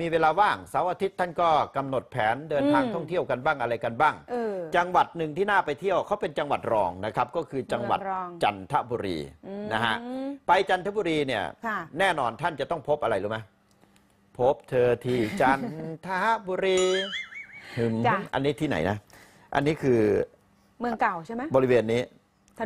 มีเวลาว่างเสาร์อาทิตย์ท่านก็กำหนดแผนเดินทางท่องเที่ยวกันบ้างอะไรกันบ้างจังหวัดหนึ่งที่น่าไปเที่ยวเขาเป็นจังหวัดรองนะครับ ก็คือจังหวัดจันทบุรีนะฮะ ไปจันทบุรีเนี่ยแน่นอนท่านจะต้องพบอะไรรู้ไหมพบเธอที่จันทบุรีอันนี้ที่ไหนนะอันนี้คือเมืองเก่าใช่ไหมบริเวณนี้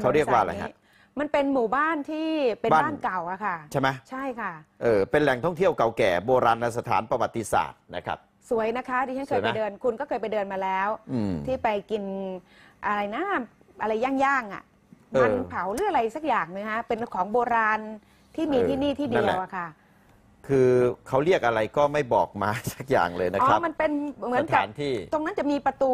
เขาเรียกว่าอะไรฮะมันเป็นหมู่บ้านที่เป็นบ้านานเก่าอะค่ะใช่ไหมใช่ค่ะเออเป็นแหล่งท่องเที่ยวเก่าแก่โบราณสถานประวัติศาสตร์นะครับ สวยนะคะ ที่ฉันเคยไปเดิน คุณก็เคยไปเดินมาแล้วที่ไปกินอะไรนะ อะไรย่างๆอ่ะอมันเผาหรืออะไรสักอย่างนะฮะเป็นของโบราณที่มีที่นี่ที่เดียวอะค่ะคือเขาเรียกอะไรก็ไม่บอกมาสักอย่างเลยนะครับมันเป็นเหมือนกับที่ตรงนั้นจะมีประตู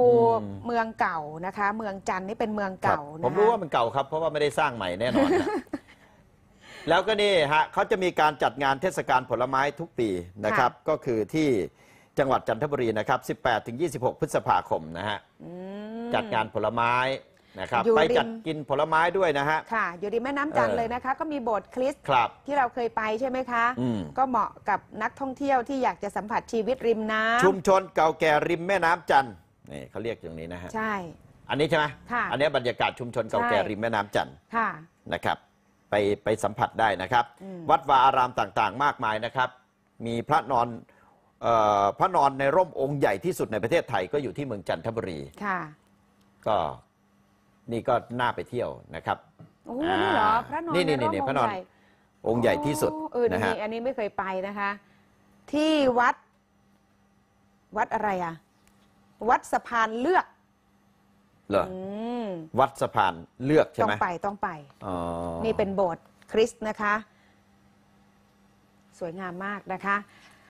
เมืองเก่านะคะเมืองจันนี่เป็นเมืองเก่าผมรู้ว่ามันเก่าครับเพราะว่าไม่ได้สร้างใหม่แน่นอนนะแล้วก็นี่ฮะเขาจะมีการจัดงานเทศกาลผลไม้ทุกปีนะครับ ก็คือที่จังหวัดจันทบุรีนะครับ 18-26 พฤษภาคมนะฮะจัดงานผลไม้นะครับไปจัดกินผลไม้ด้วยนะฮะ ค่ะ อยู่ริมแม่น้ำจันเเลยนะคะ ก็มีโบสถ์คริสต์ที่เราเคยไปใช่ไหมคะมก็เหมาะกับนักท่องเที่ยวที่อยากจะสัมผัสชีวิตริมน้ชุมชนเก่าแก่ริมแม่น้ำจันนี่เขาเรียกอย่างนี้นะฮะ ใช่ อันนี้ใช่ไหมค่ะอันนี้บรรยากาศชุมชนเก่าแก่ริมแม่น้ำจัน ค่ะ นะครับ ไปไปสัมผัสได้นะครับ วัดวาอารามต่างๆ มากมายนะครับ มีพระนอนออพระนอนในร่มองค์ใหญ่ที่สุดในประเทศไทยก็อยู่ที่เมืองจันทบุรี ค่ะ ก็นี่ก็น่าไปเที่ยวนะครับ โอ้ นี่เหรอ พระนอน นี่นี่นี่พระนอนองค์ใหญ่ที่สุดนะฮะอันนี้ไม่เคยไปนะคะ ที่วัด วัดอะไรอ่ะ วัดสะพานเลือกเหรอวัดสะพานเลือกใช่ไหมต้องไปต้องไปนี่เป็นโบสถ์คริสต์นะคะ สวยงามมากนะคะ